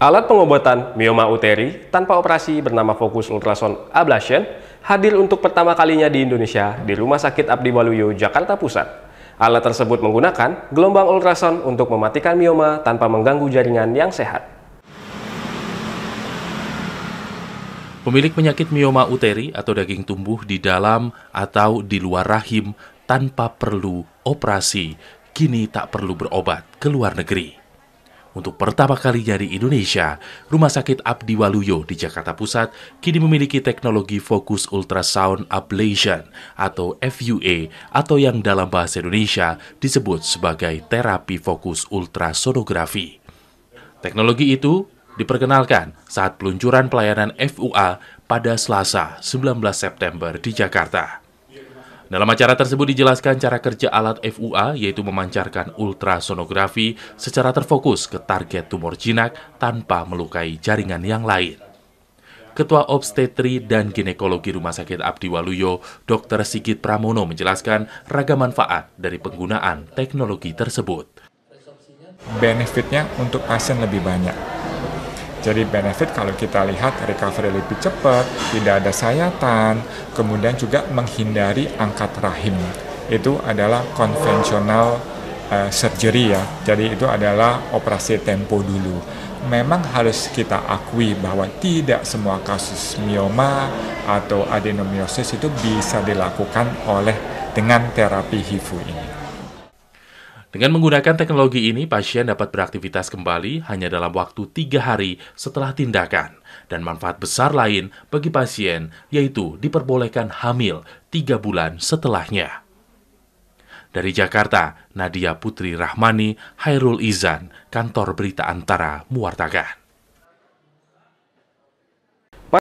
Alat pengobatan mioma uteri tanpa operasi bernama Fokus ultrason Ablation hadir untuk pertama kalinya di Indonesia di Rumah Sakit Abdi Waluyo, Jakarta Pusat. Alat tersebut menggunakan gelombang ultrason untuk mematikan mioma tanpa mengganggu jaringan yang sehat. Pemilik penyakit mioma uteri atau daging tumbuh di dalam atau di luar rahim tanpa perlu operasi, kini tak perlu berobat ke luar negeri. Untuk pertama kalinya di Indonesia, Rumah Sakit Abdi Waluyo di Jakarta Pusat kini memiliki teknologi fokus ultrasound ablation atau FUA atau yang dalam bahasa Indonesia disebut sebagai terapi fokus ultrasonografi. Teknologi itu diperkenalkan saat peluncuran pelayanan FUA pada Selasa 19 September di Jakarta. Dalam acara tersebut dijelaskan cara kerja alat FUA yaitu memancarkan ultrasonografi secara terfokus ke target tumor jinak tanpa melukai jaringan yang lain. Ketua Obstetri dan Ginekologi Rumah Sakit Abdi Waluyo, Dr. Sigit Pramono menjelaskan ragam manfaat dari penggunaan teknologi tersebut. Benefitnya untuk pasien lebih banyak jadi benefit kalau kita lihat recovery lebih cepat, tidak ada sayatan, kemudian juga menghindari angkat rahim. Itu adalah konvensional uh, surgery ya. Jadi itu adalah operasi tempo dulu. Memang harus kita akui bahwa tidak semua kasus mioma atau adenomiosis itu bisa dilakukan oleh dengan terapi HIFU ini. Dengan menggunakan teknologi ini, pasien dapat beraktivitas kembali hanya dalam waktu tiga hari setelah tindakan. Dan manfaat besar lain bagi pasien yaitu diperbolehkan hamil tiga bulan setelahnya. Dari Jakarta, Nadia Putri Rahmani, Hairul Izan, Kantor Berita Antara, mewartakan.